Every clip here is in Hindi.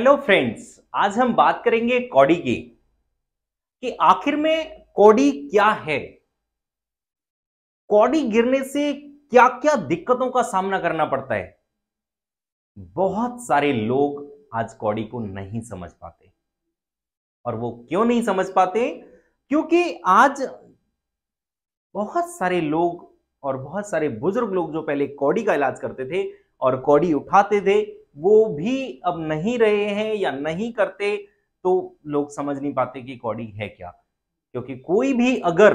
हेलो फ्रेंड्स आज हम बात करेंगे कौड़ी की कि आखिर में कौड़ी क्या है कौड़ी गिरने से क्या क्या दिक्कतों का सामना करना पड़ता है बहुत सारे लोग आज कौड़ी को नहीं समझ पाते और वो क्यों नहीं समझ पाते क्योंकि आज बहुत सारे लोग और बहुत सारे बुजुर्ग लोग जो पहले कौड़ी का इलाज करते थे और कौड़ी उठाते थे वो भी अब नहीं रहे हैं या नहीं करते तो लोग समझ नहीं पाते कि कॉडिंग है क्या क्योंकि कोई भी अगर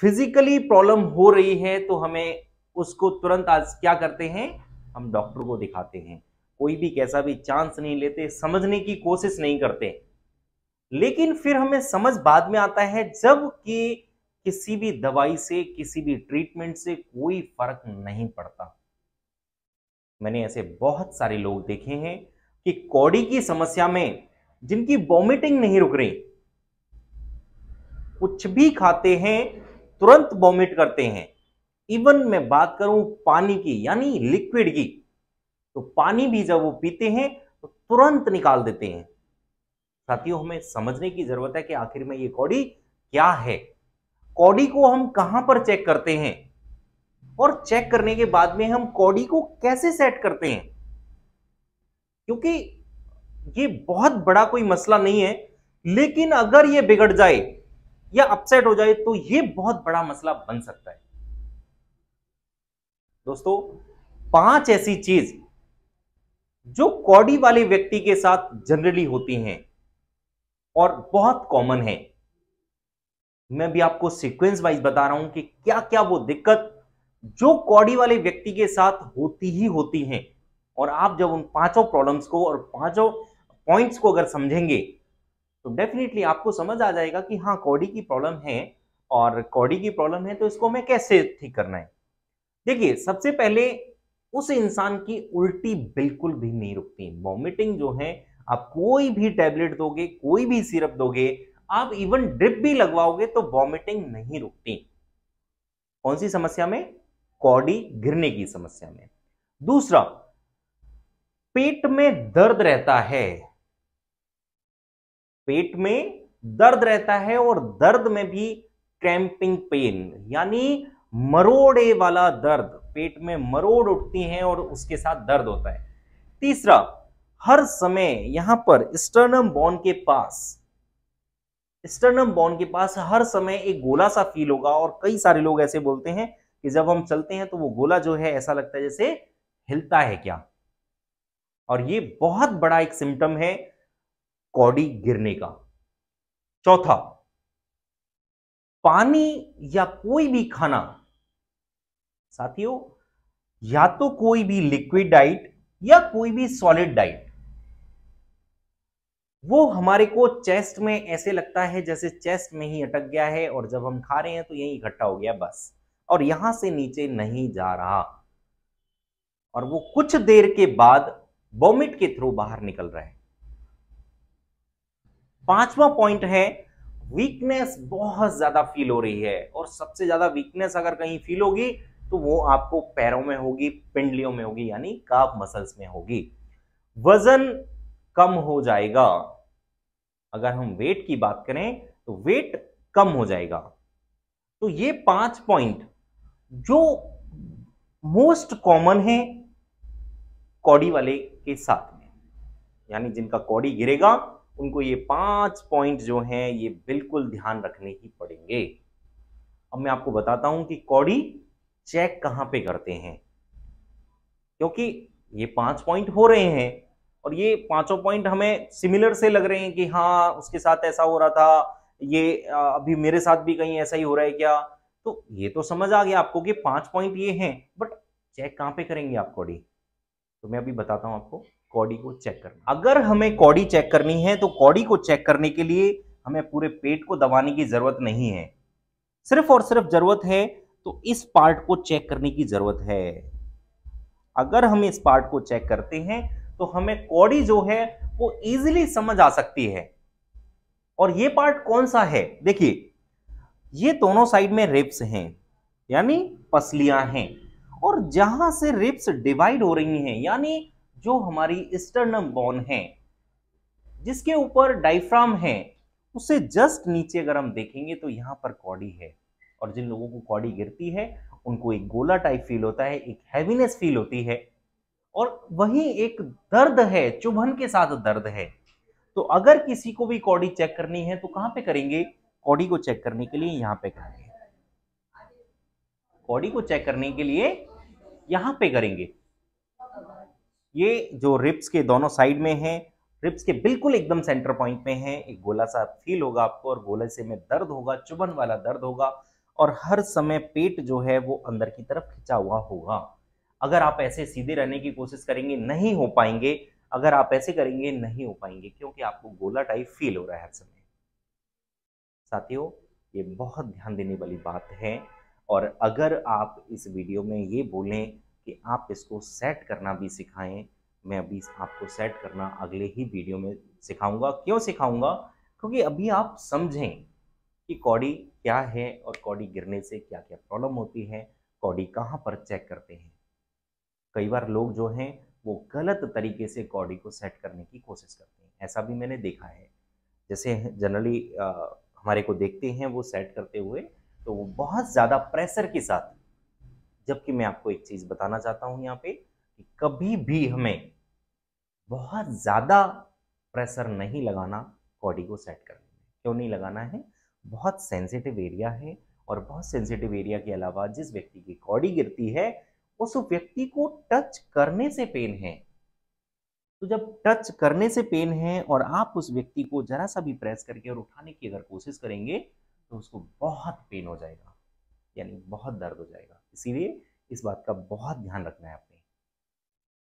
फिजिकली प्रॉब्लम हो रही है तो हमें उसको तुरंत आज क्या करते हैं हम डॉक्टर को दिखाते हैं कोई भी कैसा भी चांस नहीं लेते समझने की कोशिश नहीं करते लेकिन फिर हमें समझ बाद में आता है जब कि किसी भी दवाई से किसी भी ट्रीटमेंट से कोई फर्क नहीं पड़ता मैंने ऐसे बहुत सारे लोग देखे हैं कि कौड़ी की समस्या में जिनकी वॉमिटिंग नहीं रुक रही कुछ भी खाते हैं तुरंत वॉमिट करते हैं इवन मैं बात करूं पानी की यानी लिक्विड की तो पानी भी जब वो पीते हैं तो तुरंत निकाल देते हैं साथियों हमें समझने की जरूरत है कि आखिर में ये कौड़ी क्या है कौड़ी को हम कहां पर चेक करते हैं और चेक करने के बाद में हम कॉडी को कैसे सेट करते हैं क्योंकि ये बहुत बड़ा कोई मसला नहीं है लेकिन अगर ये बिगड़ जाए या अपसेट हो जाए तो ये बहुत बड़ा मसला बन सकता है दोस्तों पांच ऐसी चीज जो कॉडी वाले व्यक्ति के साथ जनरली होती हैं और बहुत कॉमन है मैं भी आपको सीक्वेंस वाइज बता रहा हूं कि क्या क्या वो दिक्कत जो कौड़ी वाले व्यक्ति के साथ होती ही होती हैं और आप जब उन पांचों प्रॉब्लम्स को और पांचों पॉइंट्स को अगर समझेंगे तो डेफिनेटली आपको समझ आ जाएगा कि हाँ कौड़ी की प्रॉब्लम है और कौड़ी की प्रॉब्लम है तो इसको हमें कैसे ठीक करना है देखिए सबसे पहले उस इंसान की उल्टी बिल्कुल भी नहीं रुकती वॉमिटिंग जो है आप कोई भी टैबलेट दोगे कोई भी सिरप दोगे आप इवन ड्रिप भी लगवाओगे तो वॉमिटिंग नहीं रुकती कौन सी समस्या में कौड़ी घिरने की समस्या में दूसरा पेट में दर्द रहता है पेट में दर्द रहता है और दर्द में भी क्रैम्पिंग पेन यानी मरोड़े वाला दर्द पेट में मरोड़ उठती हैं और उसके साथ दर्द होता है तीसरा हर समय यहां पर स्टर्नम बॉन के पास स्टर्नम बॉन के पास हर समय एक गोला सा फील होगा और कई सारे लोग ऐसे बोलते हैं कि जब हम चलते हैं तो वो गोला जो है ऐसा लगता है जैसे हिलता है क्या और ये बहुत बड़ा एक सिम्टम है कौड़ी गिरने का चौथा पानी या कोई भी खाना साथियों या तो कोई भी लिक्विड डाइट या कोई भी सॉलिड डाइट वो हमारे को चेस्ट में ऐसे लगता है जैसे चेस्ट में ही अटक गया है और जब हम खा रहे हैं तो यही इकट्ठा हो गया बस और यहां से नीचे नहीं जा रहा और वो कुछ देर के बाद वोमिट के थ्रू बाहर निकल रहे पांचवा पॉइंट है वीकनेस बहुत ज्यादा फील हो रही है और सबसे ज्यादा वीकनेस अगर कहीं फील होगी तो वो आपको पैरों में होगी पिंडलियों में होगी यानी काफ मसल्स में होगी वजन कम हो जाएगा अगर हम वेट की बात करें तो वेट कम हो जाएगा तो ये पांच पॉइंट जो मोस्ट कॉमन है कॉडी वाले के साथ में यानी जिनका कॉडी गिरेगा उनको ये पांच पॉइंट जो हैं ये बिल्कुल ध्यान रखने ही पड़ेंगे अब मैं आपको बताता हूं कि कॉडी चेक कहां पे करते हैं क्योंकि ये पांच पॉइंट हो रहे हैं और ये पांचों पॉइंट हमें सिमिलर से लग रहे हैं कि हाँ उसके साथ ऐसा हो रहा था ये अभी मेरे साथ भी कहीं ऐसा ही हो रहा है क्या तो ये तो समझ आ गया आपको कि पांच पॉइंट ये हैं बट चेक कहां पे करेंगे आप कॉडी तो मैं अभी बताता हूं आपको कॉडी को चेक करना अगर हमें कॉडी चेक करनी है तो कॉडी को चेक करने के लिए हमें पूरे पेट को दबाने की जरूरत नहीं है सिर्फ और सिर्फ जरूरत है तो इस पार्ट को चेक करने की जरूरत है अगर हम इस पार्ट को चेक करते हैं तो हमें कॉडी जो है वो इजिली समझ आ सकती है और ये पार्ट कौन सा है देखिए ये दोनों साइड में रिप्स हैं यानी पसलियां हैं और जहां से रिप्स डिवाइड हो रही हैं यानी जो हमारी स्टर्नम बोन है जिसके ऊपर डाइफ्राम है उसे जस्ट नीचे अगर हम देखेंगे तो यहां पर कॉडी है और जिन लोगों को कॉडी गिरती है उनको एक गोला टाइप फील होता है एक हैवीनेस फील होती है और वही एक दर्द है चुभन के साथ दर्द है तो अगर किसी को भी कॉडी चेक करनी है तो कहां पे करेंगे कॉडी को चेक करने के लिए यहां पे करेंगे कॉडी को चेक करने के लिए यहां पे करेंगे ये जो रिप्स के दोनों साइड में है रिप्स के बिल्कुल एकदम सेंटर पॉइंट में है एक गोला सा फील होगा आपको और गोले से में दर्द होगा चुभन वाला दर्द होगा और हर समय पेट जो है वो अंदर की तरफ खिंचा हुआ होगा अगर आप ऐसे सीधे रहने की कोशिश करेंगे नहीं हो पाएंगे अगर आप ऐसे करेंगे नहीं हो पाएंगे क्योंकि आपको गोला टाइप फील हो रहा है हर समय साथियों ये बहुत ध्यान देने वाली बात है और अगर आप इस वीडियो में ये बोलें कि आप इसको सेट करना भी सिखाएं मैं अभी आपको सेट करना अगले ही वीडियो में सिखाऊंगा क्यों सिखाऊंगा क्योंकि अभी आप समझें कि कौड़ी क्या है और कौड़ी गिरने से क्या क्या प्रॉब्लम होती है कौड़ी कहाँ पर चेक करते हैं कई बार लोग जो हैं वो गलत तरीके से कौड़ी को सेट करने की कोशिश करते हैं ऐसा भी मैंने देखा है जैसे जनरली हमारे को देखते हैं वो सेट करते हुए तो वो बहुत ज़्यादा प्रेशर के साथ जबकि मैं आपको एक चीज़ बताना चाहता हूं यहाँ पे कि कभी भी हमें बहुत ज़्यादा प्रेशर नहीं लगाना बॉडी को सेट करने में क्यों नहीं लगाना है बहुत सेंसिटिव एरिया है और बहुत सेंसिटिव एरिया के अलावा जिस व्यक्ति की कॉडी गिरती है उस व्यक्ति को टच करने से पेन है तो जब टच करने से पेन है और आप उस व्यक्ति को जरा सा भी प्रेस करके और उठाने की अगर कोशिश करेंगे तो उसको बहुत पेन हो जाएगा यानी बहुत दर्द हो जाएगा इसीलिए इस बात का बहुत ध्यान रखना है आपने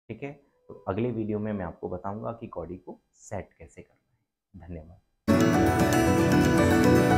ठीक है तो अगले वीडियो में मैं आपको बताऊंगा कि कॉडी को सेट कैसे करना है धन्यवाद